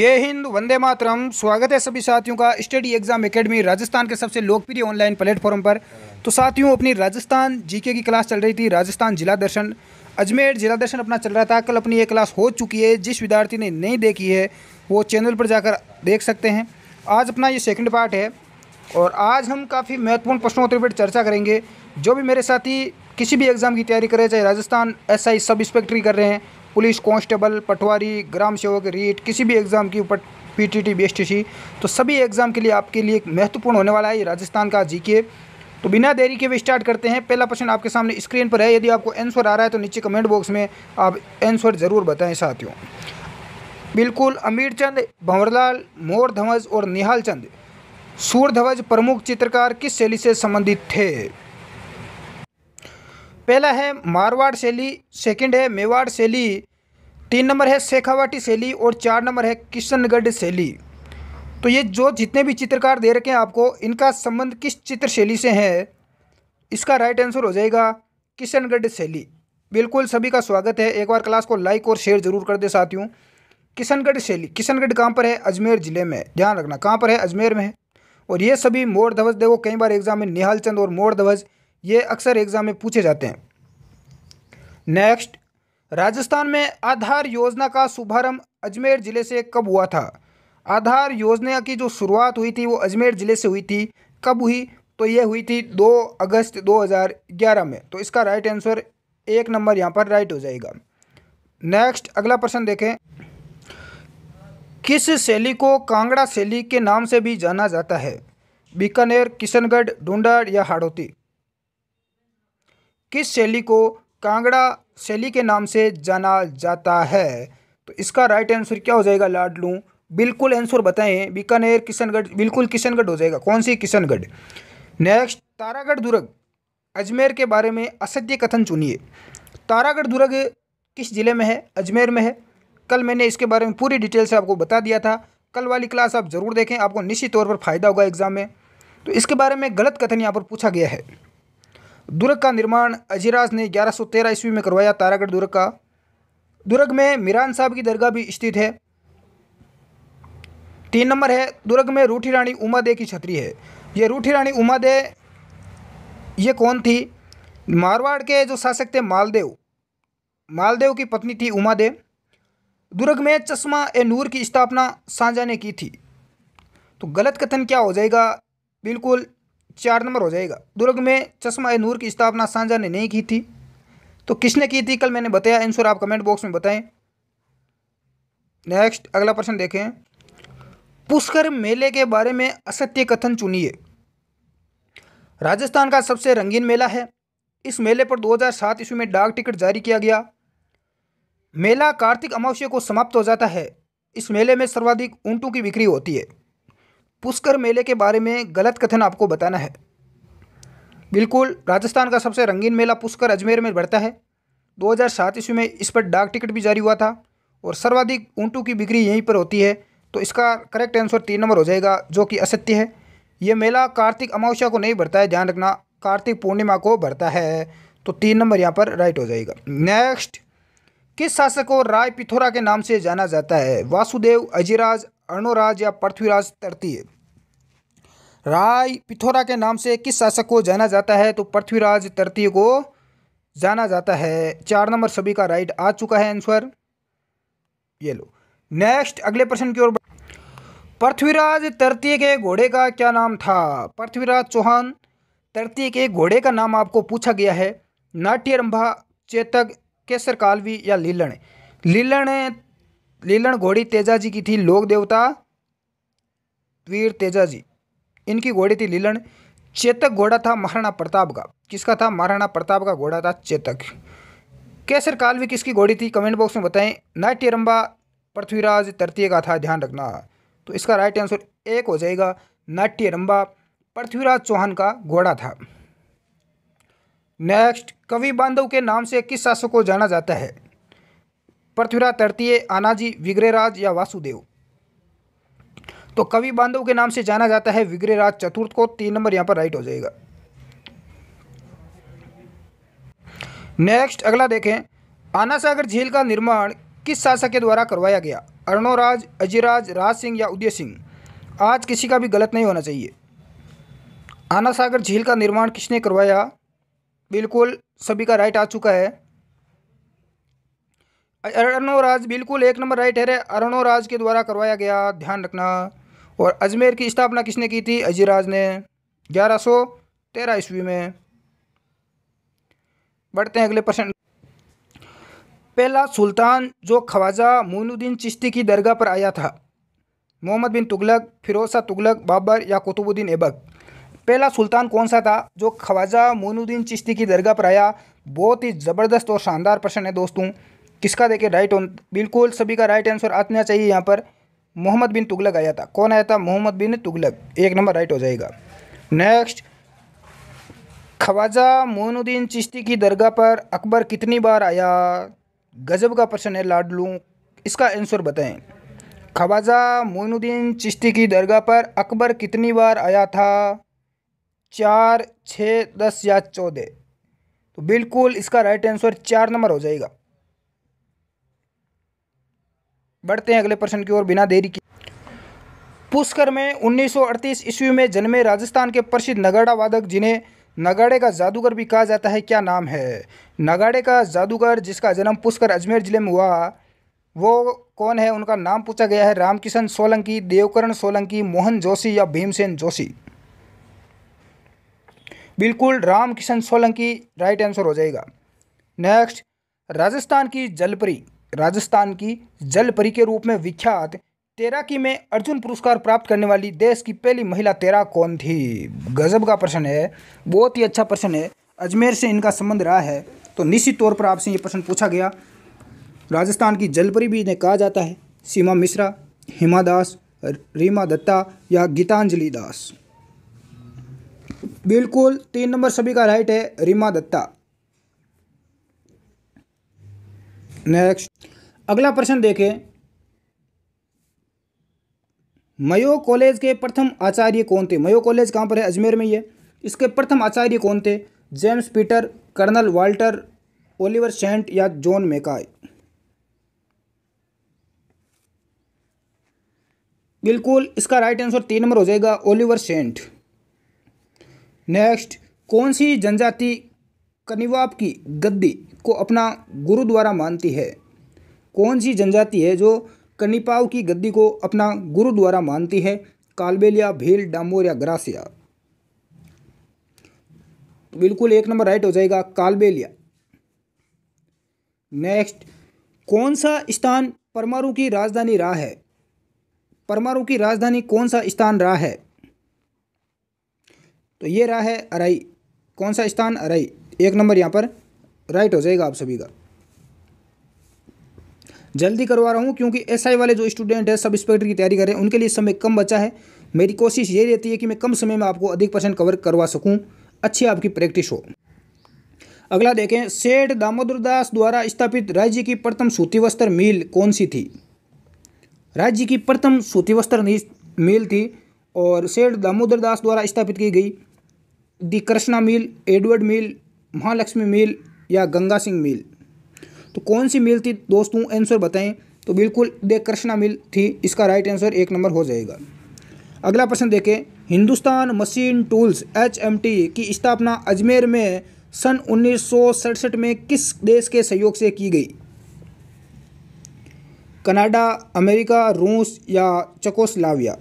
जय हिंद वंदे मातरम स्वागत है सभी साथियों का स्टडी एग्जाम एकेडमी राजस्थान के सबसे लोकप्रिय ऑनलाइन प्लेटफॉर्म पर तो साथियों अपनी राजस्थान जीके की क्लास चल रही थी राजस्थान जिला दर्शन अजमेर जिला दर्शन अपना चल रहा था कल अपनी ये क्लास हो चुकी है जिस विद्यार्थी ने नहीं देखी है वो चैनल पर जाकर देख सकते हैं आज अपना ये सेकेंड पार्ट है और आज हम काफ़ी महत्वपूर्ण प्रश्नोत्तर पर चर्चा करेंगे जो भी मेरे साथी किसी भी एग्ज़ाम की तैयारी कर रहे चाहे राजस्थान एस सब इंस्पेक्टरी कर रहे हैं पुलिस कांस्टेबल पटवारी ग्राम सेवक रीट किसी भी एग्ज़ाम की ऊपर पी टी टी तो सभी एग्ज़ाम के लिए आपके लिए महत्वपूर्ण होने वाला है राजस्थान का जी के तो बिना देरी के भी स्टार्ट करते हैं पहला प्रश्न आपके सामने स्क्रीन पर है यदि आपको आंसर आ रहा है तो नीचे कमेंट बॉक्स में आप आंसर ज़रूर बताएं साथियों बिल्कुल अमीर चंद भंवरलाल मोर ध्वज और निहाल चंद ध्वज प्रमुख चित्रकार किस शैली से संबंधित थे पहला है मारवाड़ शैली सेकंड है मेवाड़ शैली तीन नंबर है शेखावाटी शैली और चार नंबर है किशनगढ़ शैली तो ये जो जितने भी चित्रकार दे रखे हैं आपको इनका संबंध किस चित्र शैली से है इसका राइट आंसर हो जाएगा किशनगढ़ शैली बिल्कुल सभी का स्वागत है एक बार क्लास को लाइक और शेयर जरूर कर दे साथियों किशनगढ़ शैली किशनगढ़ कहाँ पर है अजमेर ज़िले में ध्यान रखना कहाँ पर है अजमेर में है और ये सभी मोड़ ध्वज देखो कई बार एग्जाम में निहाल चंद और मोर ध्वज ये अक्सर एग्ज़ाम में पूछे जाते हैं नेक्स्ट राजस्थान में आधार योजना का शुभारंभ अजमेर ज़िले से कब हुआ था आधार योजना की जो शुरुआत हुई थी वो अजमेर ज़िले से हुई थी कब हुई तो ये हुई थी 2 अगस्त 2011 में तो इसका राइट आंसर एक नंबर यहाँ पर राइट हो जाएगा नेक्स्ट अगला प्रश्न देखें किस शैली को कांगड़ा शैली के नाम से भी जाना जाता है बीकानेर किशनगढ़ ढूंढाड़ या हाड़ौती किस शैली को कांगड़ा शैली के नाम से जाना जाता है तो इसका राइट आंसर क्या हो जाएगा लाडलू बिल्कुल आंसर बताएं बीकानेर किशनगढ़ बिल्कुल किशनगढ़ हो जाएगा कौन सी किशनगढ़ नेक्स्ट तारागढ़ दुर्ग अजमेर के बारे में असत्य कथन चुनिए तारागढ़ दुर्ग किस ज़िले में है अजमेर में है कल मैंने इसके बारे में पूरी डिटेल से आपको बता दिया था कल वाली क्लास आप ज़रूर देखें आपको निश्चित तौर पर फ़ायदा होगा एग्ज़ाम में तो इसके बारे में गलत कथन यहाँ पर पूछा गया है दुर्ग का निर्माण अजीराज ने 1113 ईस्वी में करवाया तारागढ़ दुर्ग का दुर्ग में मीरान साहब की दरगाह भी स्थित है तीन नंबर है दुर्ग में रूठी रानी उमादे की छतरी है ये रूठी रानी उमादे ये कौन थी मारवाड़ के जो शासक थे मालदेव मालदेव की पत्नी थी उमादेव दुर्ग में चश्मा ए नूर की स्थापना साझा ने की थी तो गलत कथन क्या हो जाएगा बिल्कुल चार नंबर हो जाएगा दुर्ग में चश्मा नूर की स्थापना सांझा ने नहीं की थी तो किसने की थी कल मैंने बताया आंसर आप कमेंट बॉक्स में बताएं नेक्स्ट अगला प्रश्न देखें पुष्कर मेले के बारे में असत्य कथन चुनिए राजस्थान का सबसे रंगीन मेला है इस मेले पर 2007 ईस्वी में डाक टिकट जारी किया गया मेला कार्तिक अमावस्या को समाप्त हो जाता है इस मेले में सर्वाधिक ऊंटों की बिक्री होती है पुष्कर मेले के बारे में गलत कथन आपको बताना है बिल्कुल राजस्थान का सबसे रंगीन मेला पुष्कर अजमेर में बढ़ता है 2007 ईस्वी में इस पर डाक टिकट भी जारी हुआ था और सर्वाधिक ऊंटू की बिक्री यहीं पर होती है तो इसका करेक्ट आंसर तीन नंबर हो जाएगा जो कि असत्य है यह मेला कार्तिक अमावस्या को नहीं बढ़ता है ध्यान रखना कार्तिक पूर्णिमा को बढ़ता है तो तीन नंबर यहाँ पर राइट हो जाएगा नेक्स्ट किस शासक को राय पिथोरा के नाम से जाना जाता है वासुदेव अजीराज अर्णोराज या पृथ्वीराज तृतीय राय पिथौरा के नाम से किस शासक को जाना जाता है तो पृथ्वीराज तृतीय को जाना जाता है चार नंबर सभी का राइट आ चुका है आंसर ये लो नेक्स्ट अगले प्रश्न की ओर पृथ्वीराज तृतीय के घोड़े का क्या नाम था पृथ्वीराज चौहान तृतीय के घोड़े का नाम आपको पूछा गया है नाट्यरंभा चेतक केसर कालवी या लीलण लीलण लीलन घोड़ी तेजा जी की थी लोक देवता वीर तेजा जी इनकी घोड़ी थी लीलन चेतक घोड़ा था महाराणा प्रताप का किसका था महाराणा प्रताप का घोड़ा था चेतक काल कालवी किसकी घोड़ी थी कमेंट बॉक्स में बताएं नाट्य रंबा पृथ्वीराज तृतीय का था ध्यान रखना तो इसका राइट आंसर एक हो जाएगा नाट्य रंबा पृथ्वीराज चौहान का घोड़ा था नेक्स्ट कवि बांधव के नाम से किस शासक को जाना जाता है पृथ्वीराज तृतीय आनाजी विग्रहराज या वासुदेव तो कवि बांधव के नाम से जाना जाता है विग्रहराज चतुर्थ को तीन नंबर यहां पर राइट हो जाएगा नेक्स्ट अगला देखें आनासागर झील का निर्माण किस शासक के द्वारा करवाया गया अरुणोराज अजीराज राज सिंह या उदय सिंह आज किसी का भी गलत नहीं होना चाहिए आनासागर झील का निर्माण किसने करवाया बिल्कुल सभी का राइट आ चुका है राज बिल्कुल एक नंबर राइट है राज के द्वारा करवाया गया ध्यान रखना और अजमेर की स्थापना किसने की थी अजीराज ने ग्यारह सौ तेरह ईस्वी में बढ़ते हैं अगले प्रश्न पहला सुल्तान जो ख्वाजा मोनुद्दीन चिश्ती की दरगाह पर आया था मोहम्मद बिन तुगलक फिरोजा तुगलक बाबर या कुतुबुद्दीन ऐबक पहला सुल्तान कौन सा था जो ख्वाजा मोनुद्दीन चिश्ती की दरगाह पर आया बहुत ही ज़बरदस्त और शानदार प्रश्न है दोस्तों किसका देखे राइट ऑन बिल्कुल सभी का राइट आंसर आना चाहिए यहाँ पर मोहम्मद बिन तुगलक आया था कौन आया था मोहम्मद बिन तुगलक एक नंबर राइट हो जाएगा नेक्स्ट ख्वाजा मोनुद्दीन चिश्ती की दरगाह पर अकबर कितनी बार आया गजब का प्रश्न है लाडलू इसका आंसर बताएं ख्वाजा मोनुद्दीन चिश्ती की दरगाह पर अकबर कितनी बार आया था चार छः दस या चौदह तो बिल्कुल इसका राइट आंसर चार नंबर हो जाएगा बढ़ते हैं अगले प्रश्न की ओर बिना देरी के पुष्कर में 1938 ईस्वी में जन्मे राजस्थान के प्रसिद्ध नगाड़ा वादक जिन्हें नगाड़े का जादूगर भी कहा जाता है क्या नाम है नगाड़े का जादूगर जिसका जन्म पुष्कर अजमेर जिले में हुआ वो कौन है उनका नाम पूछा गया है रामकिशन सोलंकी देवकरण सोलंकी मोहन जोशी या भीमसेन जोशी बिल्कुल रामकिशन सोलंकी राइट आंसर हो जाएगा नेक्स्ट राजस्थान की जलपरी राजस्थान की जलपरी के रूप में विख्यात तैराकी में अर्जुन पुरस्कार प्राप्त करने वाली देश की पहली महिला तैराक कौन थी गजब का प्रश्न है बहुत ही अच्छा प्रश्न है अजमेर से इनका संबंध रहा है तो निश्चित तौर पर आपसे ये प्रश्न पूछा गया राजस्थान की जलपरी भी इन्हें कहा जाता है सीमा मिश्रा हिमा दास रीमा दत्ता या गीतांजलि दास बिल्कुल तीन नंबर सभी का राइट है रीमा दत्ता नेक्स्ट अगला प्रश्न देखें मयो कॉलेज के प्रथम आचार्य कौन थे मयो कॉलेज कहाँ पर है अजमेर में ही है इसके प्रथम आचार्य कौन थे James Peter colonel Walter Oliver saint या जॉन मेकाय बिल्कुल इसका राइट आंसर तीन नंबर हो जाएगा ओलिवर सेंट नेक्स्ट कौन सी जनजाति कनिवाब की गद्दी को अपना गुरु द्वारा मानती है कौन सी जनजाति है जो कनिपाव की गद्दी को अपना गुरु द्वारा मानती है कालबेलिया भील डामोर या ग्रासिया तो बिल्कुल एक नंबर राइट हो जाएगा कालबेलिया नेक्स्ट कौन सा स्थान परमारू की राजधानी रहा है परमारु की राजधानी कौन सा स्थान रहा है तो ये रहा है अराई कौन सा स्थान अराई एक नंबर यहाँ पर राइट हो जाएगा आप सभी का जल्दी करवा रहा हूँ क्योंकि एसआई वाले जो स्टूडेंट है सब इंस्पेक्टर की तैयारी कर रहे हैं उनके लिए समय कम बचा है मेरी कोशिश ये रहती है कि मैं कम समय में आपको अधिक परसेंट कवर करवा सकूँ अच्छी आपकी प्रैक्टिस हो अगला देखें सेठ दामोदर दास द्वारा स्थापित राज्य की प्रथम सूती वस्त्र मिल कौन सी थी राज्य की प्रथम सूती वस्त्र मिल थी और सेठ दामोदर दास द्वारा स्थापित की गई the Krishna mill Edward mill Mahalakshmi mill या गंगा सिंह मिल तो कौन सी मिल थी दोस्तों आंसर बताएं तो बिल्कुल दे कृष्णा मिल थी इसका राइट आंसर एक नंबर हो जाएगा अगला प्रश्न देखें हिंदुस्तान मशीन टूल्स एच की स्थापना अजमेर में सन उन्नीस में किस देश के सहयोग से की गई कनाडा अमेरिका रूस या चकोस्लाविया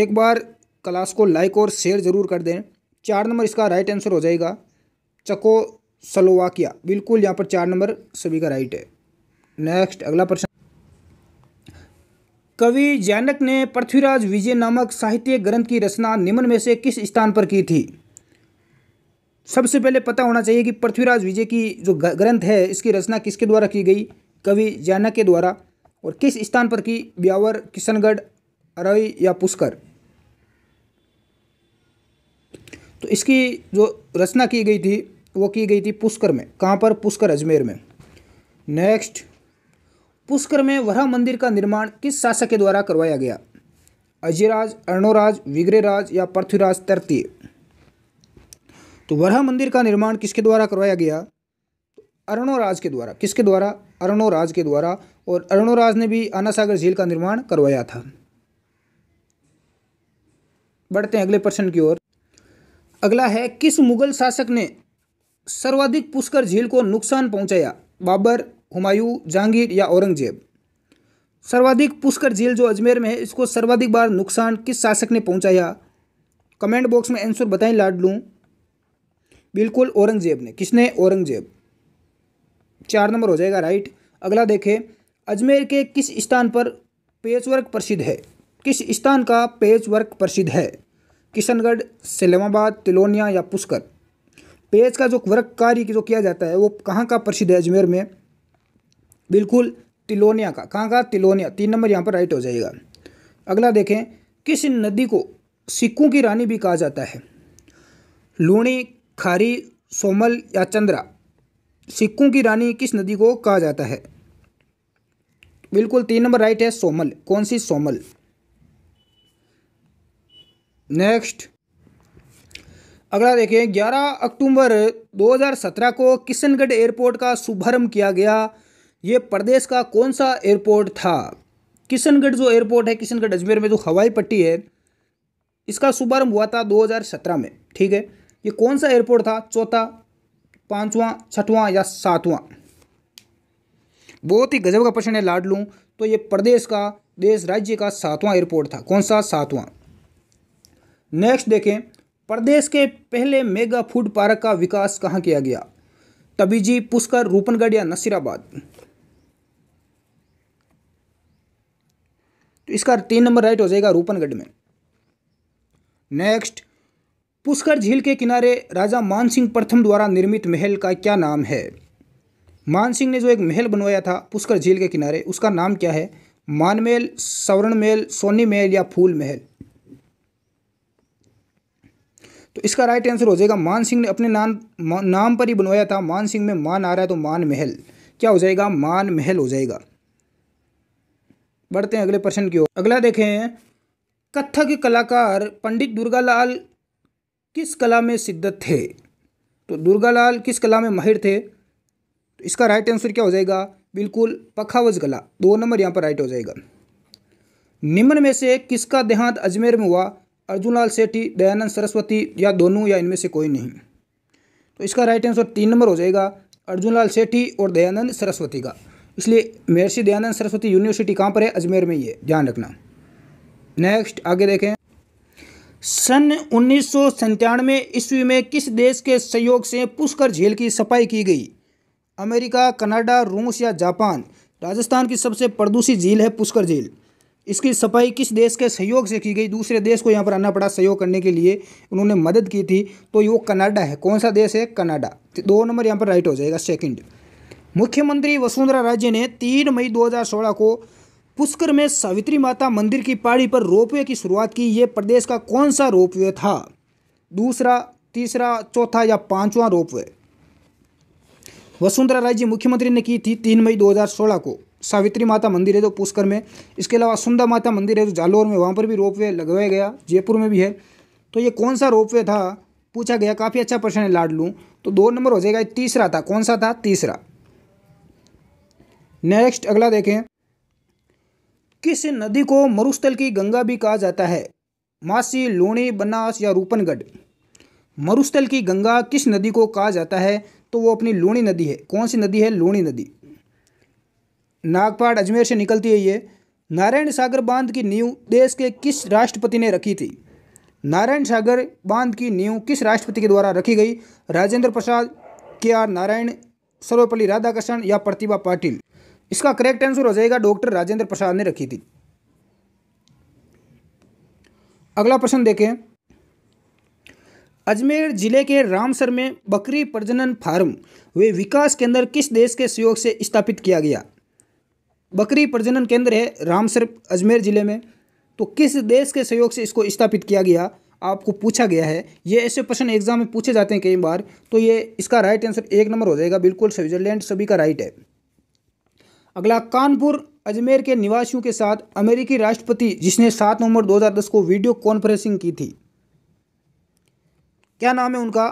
एक बार क्लास को लाइक और शेयर ज़रूर कर दें चार नंबर इसका राइट आंसर हो जाएगा चको सलोवाकिया बिल्कुल यहाँ पर चार नंबर सभी का राइट है नेक्स्ट अगला प्रश्न कवि जैनक ने पृथ्वीराज विजय नामक साहित्य ग्रंथ की रचना निम्न में से किस स्थान पर की थी सबसे पहले पता होना चाहिए कि पृथ्वीराज विजय की जो ग्रंथ है इसकी रचना किसके द्वारा की गई कवि जैनक के द्वारा और किस स्थान पर की ब्यावर किशनगढ़ अरवई या पुष्कर तो इसकी जो रचना की गई थी वो की गई थी पुष्कर में कहाँ पर पुष्कर अजमेर में नेक्स्ट पुष्कर में वरा मंदिर का निर्माण किस शासक के द्वारा करवाया गया अजयराज अर्णोराज विग्रेराज या पृथ्वीराज तृतीय तो वरा मंदिर का निर्माण किसके द्वारा करवाया गया अर्णोराज के द्वारा किसके द्वारा अर्णोराज के द्वारा और अर्णोराज ने भी आनासागर झील का निर्माण करवाया था बढ़ते हैं अगले प्रश्न की ओर अगला है किस मुगल शासक ने सर्वाधिक पुष्कर झील को नुकसान पहुंचाया बाबर हुमायूं जहांगीर या औरंगजेब सर्वाधिक पुष्कर झील जो अजमेर में है इसको सर्वाधिक बार नुकसान किस शासक ने पहुंचाया कमेंट बॉक्स में आंसर बताएं लाड लूँ बिल्कुल औरंगजेब ने किसने औरंगजेब चार नंबर हो जाएगा राइट अगला देखें अजमेर के किस स्थान पर पेचवर्क प्रसिद्ध है किस स्थान का पेचवर्क प्रसिद्ध है किशनगढ़ सलेमाबाद तिलोनिया या पुष्कर पेज का जो वर्क कार्य जो किया जाता है वो कहाँ का प्रसिद्ध है अजमेर में बिल्कुल तिलोनिया का कहाँ का तिलोनिया तीन नंबर यहाँ पर राइट हो जाएगा अगला देखें किस नदी को सिक्कों की रानी भी कहा जाता है लूणी खारी सोमल या चंद्रा सिक्कों की रानी किस नदी को कहा जाता है बिल्कुल तीन नंबर राइट है सोमल कौन सी सोमल नेक्स्ट अगला देखें 11 अक्टूबर 2017 को किशनगढ़ एयरपोर्ट का शुभारंभ किया गया ये प्रदेश का कौन सा एयरपोर्ट था किशनगढ़ जो एयरपोर्ट है किशनगढ़ अजमेर में जो हवाई पट्टी है इसका शुभारंभ हुआ था 2017 में ठीक है ये कौन सा एयरपोर्ट था चौथा पाँचवा छठवां या सातवां बहुत ही गजब का प्रश्न है लूँ तो ये प्रदेश का देश राज्य का सातवां एयरपोर्ट था कौन सा सातवां नेक्स्ट देखें प्रदेश के पहले मेगा फूड पार्क का विकास कहाँ किया गया तबीजी पुष्कर रूपनगढ़ या नसीराबाद तो इसका तीन नंबर राइट हो जाएगा रूपनगढ़ में नेक्स्ट पुष्कर झील के किनारे राजा मानसिंह प्रथम द्वारा निर्मित महल का क्या नाम है मानसिंह ने जो एक महल बनवाया था पुष्कर झील के किनारे उसका नाम क्या है मानमेल सवर्ण महल सोनी महल या फूल महल तो इसका राइट आंसर हो जाएगा मान सिंह ने अपने नाम नाम पर ही बनवाया था मान सिंह में मान आ रहा है तो मान महल क्या हो जाएगा मान महल हो जाएगा बढ़ते हैं अगले प्रश्न की ओर अगला देखें कथक कलाकार पंडित दुर्गालाल किस कला में सिद्धत थे तो दुर्गालाल किस कला में माहिर थे तो इसका राइट आंसर क्या हो जाएगा बिल्कुल पखावज कला दो नंबर यहाँ पर राइट हो जाएगा निम्न में से किसका देहांत अजमेर में हुआ अर्जुनलाल सेठी दयानंद सरस्वती या दोनों या इनमें से कोई नहीं तो इसका राइट आंसर तीन नंबर हो जाएगा अर्जुनलाल सेठी और दयानंद सरस्वती का इसलिए महर्षि दयानंद सरस्वती यूनिवर्सिटी कहाँ पर है अजमेर में ही है ध्यान रखना नेक्स्ट आगे देखें सन उन्नीस सौ ईस्वी में किस देश के सहयोग से पुष्कर झील की सफाई की गई अमेरिका कनाडा रूस या जापान राजस्थान की सबसे प्रदूषित झील है पुष्कर झील इसकी सफाई किस देश के सहयोग से की गई दूसरे देश को यहाँ पर आना पड़ा सहयोग करने के लिए उन्होंने मदद की थी तो वो कनाडा है कौन सा देश है कनाडा दो नंबर यहाँ पर राइट हो जाएगा सेकंड मुख्यमंत्री वसुंधरा राजे ने तीन मई 2016 को पुष्कर में सावित्री माता मंदिर की पहाड़ी पर रोपवे की शुरुआत की ये प्रदेश का कौन सा रोपवे था दूसरा तीसरा चौथा या पांचवा रोपवे वसुंधरा राजे मुख्यमंत्री ने की थी तीन मई 2016 को सावित्री माता मंदिर है जो पुष्कर में इसके अलावा सुंदर माता मंदिर है जो जालौर में वहाँ पर भी रोप वे लगवाया गया जयपुर में भी है तो ये कौन सा रोप वे था पूछा गया काफ़ी अच्छा प्रश्न है लाड लूँ तो दो नंबर हो जाएगा तीसरा था कौन सा था तीसरा नेक्स्ट अगला देखें किस नदी को मरुस्थल की गंगा भी कहा जाता है मासी लूणी बनास या रूपनगढ़ मरुस्थल की गंगा किस नदी को कहा जाता है तो वो अपनी लूणी नदी है कौन सी नदी है लूणी नदी नागपाड़ अजमेर से निकलती है ये नारायण सागर बांध की नींव देश के किस राष्ट्रपति ने रखी थी नारायण सागर बांध की नींव किस राष्ट्रपति के द्वारा रखी गई राजेंद्र प्रसाद के आर नारायण सर्वपल्ली राधाकृष्णन या प्रतिभा पाटिल इसका करेक्ट आंसर हो जाएगा डॉक्टर राजेंद्र प्रसाद ने रखी थी अगला प्रश्न देखें अजमेर जिले के रामसर में बकरी प्रजनन फार्म वे विकास केंद्र किस देश के सहयोग से स्थापित किया गया बकरी प्रजनन केंद्र है रामसर अजमेर ज़िले में तो किस देश के सहयोग से इसको स्थापित किया गया आपको पूछा गया है ये ऐसे प्रश्न एग्जाम में पूछे जाते हैं कई बार तो ये इसका राइट आंसर एक नंबर हो जाएगा बिल्कुल स्विट्जरलैंड सभी का राइट है अगला कानपुर अजमेर के निवासियों के साथ अमेरिकी राष्ट्रपति जिसने सात नवंबर 2010 को वीडियो कॉन्फ्रेंसिंग की थी क्या नाम है उनका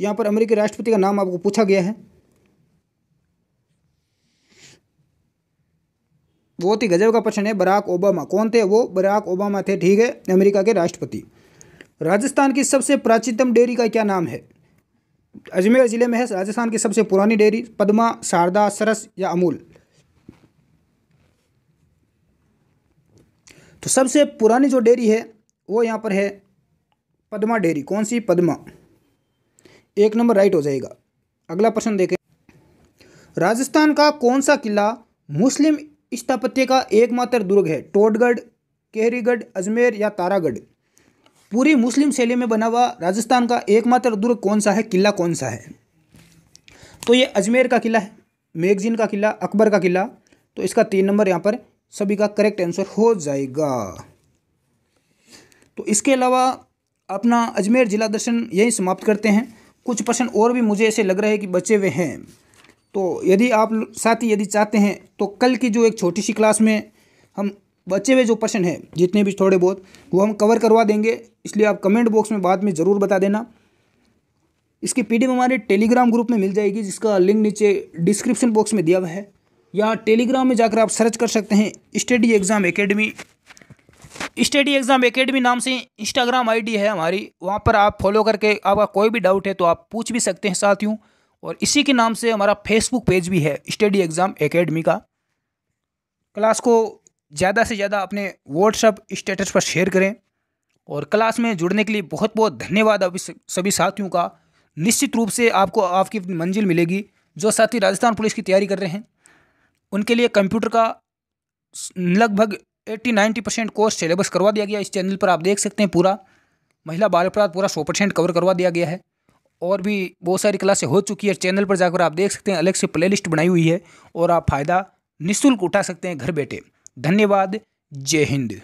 यहाँ पर अमेरिकी राष्ट्रपति का नाम आपको पूछा गया है बहुत ही गजब का प्रश्न है बराक ओबामा कौन थे वो बराक ओबामा थे ठीक है अमेरिका के राष्ट्रपति राजस्थान की सबसे प्राचीनतम डेयरी का क्या नाम है अजमेर ज़िले में है राजस्थान की सबसे पुरानी डेयरी पद्मा शारदा सरस या अमूल तो सबसे पुरानी जो डेयरी है वो यहाँ पर है पद्मा डेयरी कौन सी पद्मा एक नंबर राइट हो जाएगा अगला प्रश्न देखें राजस्थान का कौन सा किला मुस्लिम स्थापत्य का एकमात्र दुर्ग है टोडगढ़ केहरीगढ़ अजमेर या तारागढ़ पूरी मुस्लिम शैली में बना हुआ राजस्थान का एकमात्र दुर्ग कौन सा है किला कौन सा है तो ये अजमेर का किला है मैगजीन का किला अकबर का किला तो इसका तीन नंबर यहाँ पर सभी का करेक्ट आंसर हो जाएगा तो इसके अलावा अपना अजमेर जिला दर्शन यहीं समाप्त करते हैं कुछ प्रश्न और भी मुझे ऐसे लग रहा है कि बचे हुए हैं तो यदि आप साथी यदि चाहते हैं तो कल की जो एक छोटी सी क्लास में हम बचे हुए जो प्रश्न हैं जितने भी थोड़े बहुत वो हम कवर करवा देंगे इसलिए आप कमेंट बॉक्स में बाद में ज़रूर बता देना इसकी पी हमारे टेलीग्राम ग्रुप में मिल जाएगी जिसका लिंक नीचे डिस्क्रिप्शन बॉक्स में दिया हुआ है या टेलीग्राम में जाकर आप सर्च कर सकते हैं study exam academy study exam academy नाम से इंस्टाग्राम आईडी है हमारी वहाँ पर आप फॉलो करके आपका कोई भी डाउट है तो आप पूछ भी सकते हैं साथियों और इसी के नाम से हमारा फेसबुक पेज भी है स्टडी एग्ज़ाम एकेडमी का क्लास को ज़्यादा से ज़्यादा अपने व्हाट्सअप स्टेटस पर शेयर करें और क्लास में जुड़ने के लिए बहुत बहुत धन्यवाद अभी सभी साथियों का निश्चित रूप से आपको आपकी मंजिल मिलेगी जो साथी राजस्थान पुलिस की तैयारी कर रहे हैं उनके लिए कंप्यूटर का लगभग eighty ninety percent course syllabus करवा दिया गया इस चैनल पर आप देख सकते हैं पूरा महिला बाल अपराध पूरा सौ परसेंट कवर करवा दिया गया है और भी बहुत सारी क्लासें हो चुकी है चैनल पर जाकर आप देख सकते हैं अलग से प्ले बनाई हुई है और आप फ़ायदा निःशुल्क उठा सकते हैं घर बैठे धन्यवाद जय हिंद